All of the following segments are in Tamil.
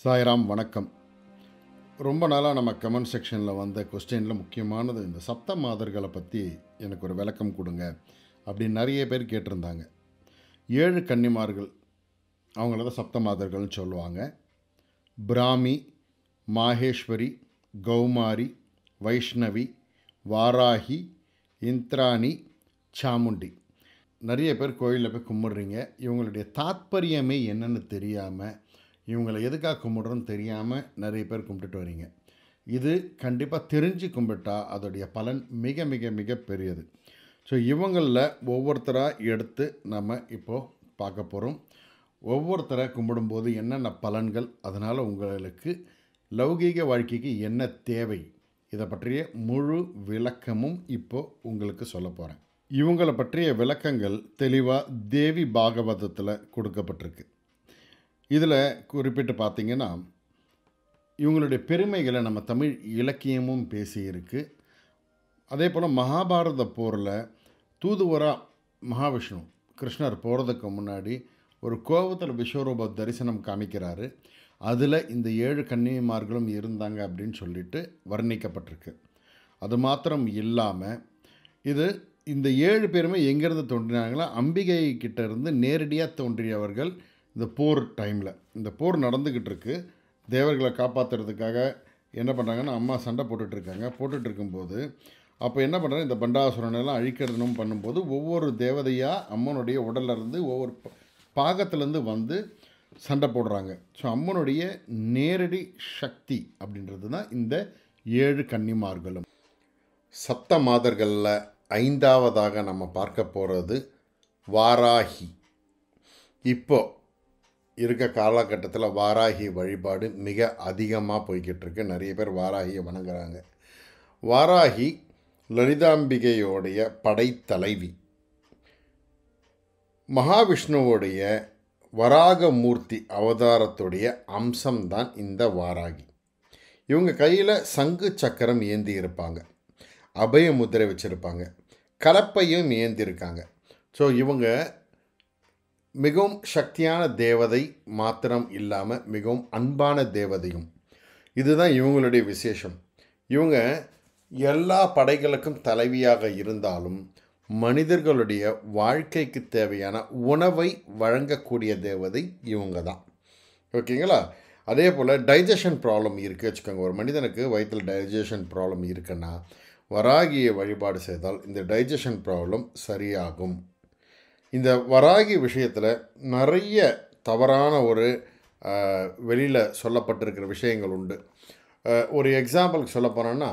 சாய்ராம் வணக்கம் ரொம்ப நாளாக நம்ம கமெண்ட் செக்ஷனில் வந்த கொஸ்டினில் முக்கியமானது இந்த சப்த மாதர்களை பற்றி எனக்கு ஒரு விளக்கம் கொடுங்க அப்படின்னு நிறைய பேர் கேட்டிருந்தாங்க ஏழு கன்னிமார்கள் அவங்கள தான் சப்த மாதர்கள்னு சொல்லுவாங்க பிராமி மாகேஸ்வரி கௌமாரி வைஷ்ணவி வாராகி இந்திராணி சாமுண்டி நிறைய பேர் கோயிலில் போய் கும்பிட்றீங்க இவங்களுடைய தாத்பரியமே என்னென்னு தெரியாமல் இவங்களை எதுக்காக கும்பிடுறோன்னு தெரியாமல் நிறைய பேர் கும்பிட்டுட்டு வரீங்க இது கண்டிப்பாக தெரிஞ்சு கும்பிட்டா அதோடைய பலன் மிக மிக மிக பெரியது ஸோ இவங்களில் ஒவ்வொருத்தராக எடுத்து நம்ம இப்போது பார்க்க போகிறோம் ஒவ்வொருத்தரை கும்பிடும்போது என்னென்ன பலன்கள் அதனால் உங்களுக்கு லௌகீக வாழ்க்கைக்கு என்ன தேவை இதை பற்றிய முழு விளக்கமும் இப்போது உங்களுக்கு சொல்ல போகிறேன் இவங்களை பற்றிய விளக்கங்கள் தெளிவாக தேவி பாகவதத்தில் கொடுக்கப்பட்டிருக்கு இதில் குறிப்பிட்டு பார்த்திங்கன்னா இவங்களுடைய பெருமைகளை நம்ம தமிழ் இலக்கியமும் பேசியிருக்கு அதே போல் மகாபாரத போரில் தூதுவரா மகாவிஷ்ணு கிருஷ்ணர் போகிறதுக்கு முன்னாடி ஒரு கோபத்தில் விஸ்வரூப தரிசனம் காமிக்கிறாரு அதில் இந்த ஏழு கன்னிமார்களும் இருந்தாங்க அப்படின்னு சொல்லிட்டு வர்ணிக்கப்பட்டிருக்கு அது மாத்திரம் இல்லாமல் இது இந்த ஏழு பேருமே எங்கேருந்து தோன்றினாங்களோ அம்பிகை கிட்டேருந்து நேரடியாக தோன்றியவர்கள் இந்த போர் டைமில் இந்த போர் நடந்துக்கிட்டு இருக்கு தேவர்களை காப்பாற்றுறதுக்காக என்ன பண்ணுறாங்கன்னா அம்மா சண்டை போட்டுட்ருக்காங்க இருக்கும்போது அப்போ என்ன பண்ணுறாங்க இந்த பண்டாசுரனெல்லாம் அழிக்கிறதுனும் பண்ணும்போது ஒவ்வொரு தேவதையாக அம்மனுடைய இருந்து ஒவ்வொரு பாகத்துலேருந்து வந்து சண்டை போடுறாங்க ஸோ அம்மனுடைய நேரடி சக்தி அப்படின்றது தான் இந்த ஏழு கன்னிமார்களும் சப்த மாதர்களில் ஐந்தாவதாக நம்ம பார்க்க போகிறது வாராகி இப்போது இருக்க காலகட்டத்தில் வாராகி வழிபாடு மிக அதிகமாக போய்கிட்டு இருக்கு நிறைய பேர் வாராகியை வணங்குறாங்க வாராகி லலிதாம்பிகையோடைய படைத்தலைவி மகாவிஷ்ணுவோடைய வராகமூர்த்தி அவதாரத்துடைய அம்சம்தான் இந்த வாராகி இவங்க கையில் சங்கு சக்கரம் ஏந்தி இருப்பாங்க அபய முதிரை வச்சுருப்பாங்க கலப்பையும் இருக்காங்க ஸோ இவங்க மிகவும் சக்தியான தேவதை மாத்திரம் இல்லாமல் மிகவும் அன்பான தேவதையும் இதுதான் இவங்களுடைய விசேஷம் இவங்க எல்லா படைகளுக்கும் தலைவியாக இருந்தாலும் மனிதர்களுடைய வாழ்க்கைக்கு தேவையான உணவை வழங்கக்கூடிய தேவதை இவங்க தான் ஓகேங்களா அதே போல் டைஜஷன் ப்ராப்ளம் இருக்குது வச்சுக்கோங்க ஒரு மனிதனுக்கு வயிற்றில் டைஜஷன் ப்ராப்ளம் இருக்குன்னா வராகியை வழிபாடு செய்தால் இந்த டைஜஷன் ப்ராப்ளம் சரியாகும் இந்த வராகி விஷயத்தில் நிறைய தவறான ஒரு வெளியில் சொல்லப்பட்டிருக்கிற விஷயங்கள் உண்டு ஒரு எக்ஸாம்பிளுக்கு சொல்ல போனோன்னா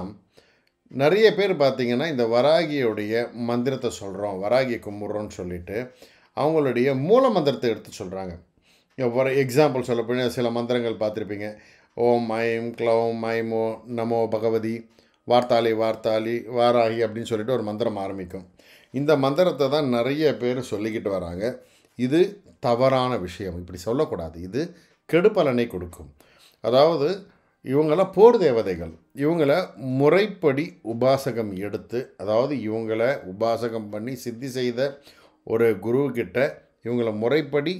நிறைய பேர் பார்த்திங்கன்னா இந்த வராகியோடைய மந்திரத்தை சொல்கிறோம் வராகி கும்பிட்றோன்னு சொல்லிட்டு அவங்களுடைய மூல மந்திரத்தை எடுத்து சொல்கிறாங்க ஒரு எக்ஸாம்பிள் சொல்ல போனால் சில மந்திரங்கள் பார்த்துருப்பீங்க ஓம் ஐம் க்ளௌம் ஐமோ ஓ நமோ பகவதி வார்த்தாளி வார்த்தாளி வாராகி அப்படின்னு சொல்லிட்டு ஒரு மந்திரம் ஆரம்பிக்கும் இந்த மந்திரத்தை தான் நிறைய பேர் சொல்லிக்கிட்டு வராங்க இது தவறான விஷயம் இப்படி சொல்லக்கூடாது இது கெடுபலனை கொடுக்கும் அதாவது இவங்கள போர் தேவதைகள் இவங்கள முறைப்படி உபாசகம் எடுத்து அதாவது இவங்கள உபாசகம் பண்ணி சித்தி செய்த ஒரு குருக்கிட்ட இவங்கள முறைப்படி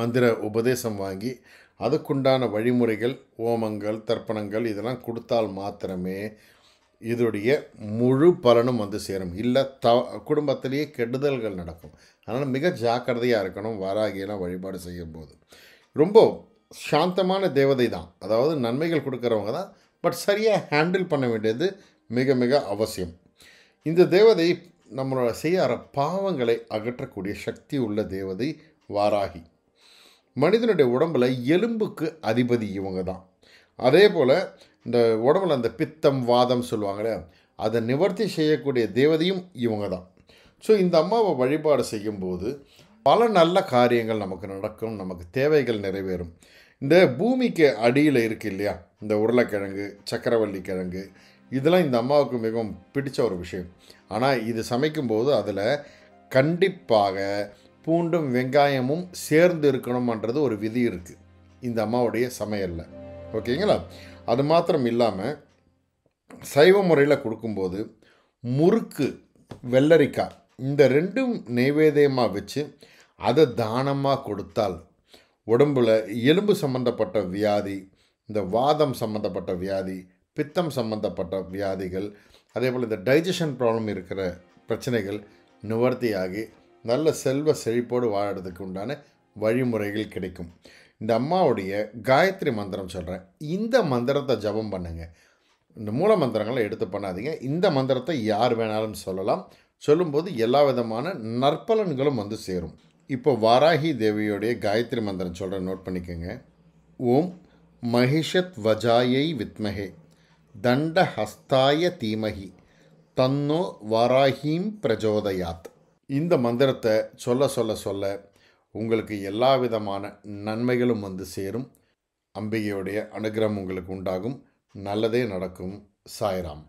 மந்திர உபதேசம் வாங்கி அதுக்குண்டான வழிமுறைகள் ஓமங்கள் தர்ப்பணங்கள் இதெல்லாம் கொடுத்தால் மாத்திரமே இதோடைய முழு பலனும் வந்து சேரும் இல்லை த குடும்பத்திலேயே கெடுதல்கள் நடக்கும் அதனால் மிக ஜாக்கிரதையாக இருக்கணும் வாராகியெல்லாம் வழிபாடு செய்யும்போது ரொம்ப சாந்தமான தேவதை தான் அதாவது நன்மைகள் கொடுக்குறவங்க தான் பட் சரியாக ஹேண்டில் பண்ண வேண்டியது மிக மிக அவசியம் இந்த தேவதை நம்மளோட செய்ய பாவங்களை அகற்றக்கூடிய சக்தி உள்ள தேவதை வாராகி மனிதனுடைய உடம்பில் எலும்புக்கு அதிபதி இவங்க தான் அதே போல் இந்த உடம்புல அந்த பித்தம் வாதம் சொல்லுவாங்களே அதை நிவர்த்தி செய்யக்கூடிய தேவதையும் இவங்க தான் ஸோ இந்த அம்மாவை வழிபாடு செய்யும்போது பல நல்ல காரியங்கள் நமக்கு நடக்கும் நமக்கு தேவைகள் நிறைவேறும் இந்த பூமிக்கு அடியில் இருக்குது இல்லையா இந்த உருளைக்கிழங்கு சக்கரவள்ளி கிழங்கு இதெல்லாம் இந்த அம்மாவுக்கு மிகவும் பிடித்த ஒரு விஷயம் ஆனால் இது சமைக்கும்போது அதில் கண்டிப்பாக பூண்டும் வெங்காயமும் சேர்ந்து இருக்கணும்ன்றது ஒரு விதி இருக்குது இந்த அம்மாவுடைய சமையலில் ஓகேங்களா அது மாத்திரம் இல்லாமல் சைவ முறையில் கொடுக்கும்போது முறுக்கு வெள்ளரிக்காய் இந்த ரெண்டும் நெய்வேதயமாக வச்சு அதை தானமாக கொடுத்தால் உடம்பில் எலும்பு சம்மந்தப்பட்ட வியாதி இந்த வாதம் சம்மந்தப்பட்ட வியாதி பித்தம் சம்மந்தப்பட்ட வியாதிகள் அதே போல் இந்த டைஜஷன் ப்ராப்ளம் இருக்கிற பிரச்சனைகள் நிவர்த்தியாகி நல்ல செல்வ செழிப்போடு வாழறதுக்கு உண்டான வழிமுறைகள் கிடைக்கும் இந்த அம்மாவுடைய காயத்ரி மந்திரம் சொல்கிறேன் இந்த மந்திரத்தை ஜபம் பண்ணுங்கள் இந்த மூல மந்திரங்களை எடுத்து பண்ணாதீங்க இந்த மந்திரத்தை யார் வேணாலும் சொல்லலாம் சொல்லும்போது எல்லா விதமான நற்பலன்களும் வந்து சேரும் இப்போ வாராகி தேவியோடைய காயத்ரி மந்திரம் சொல்கிறேன் நோட் பண்ணிக்கோங்க ஓம் மகிஷத் வஜாயை வித்மகே தண்ட ஹஸ்தாய தீமகி தன்னோ வாராஹீம் பிரஜோதயாத் இந்த மந்திரத்தை சொல்ல சொல்ல சொல்ல உங்களுக்கு எல்லா விதமான நன்மைகளும் வந்து சேரும் அம்பிகையுடைய அனுகிரகம் உங்களுக்கு உண்டாகும் நல்லதே நடக்கும் சாய்ராம்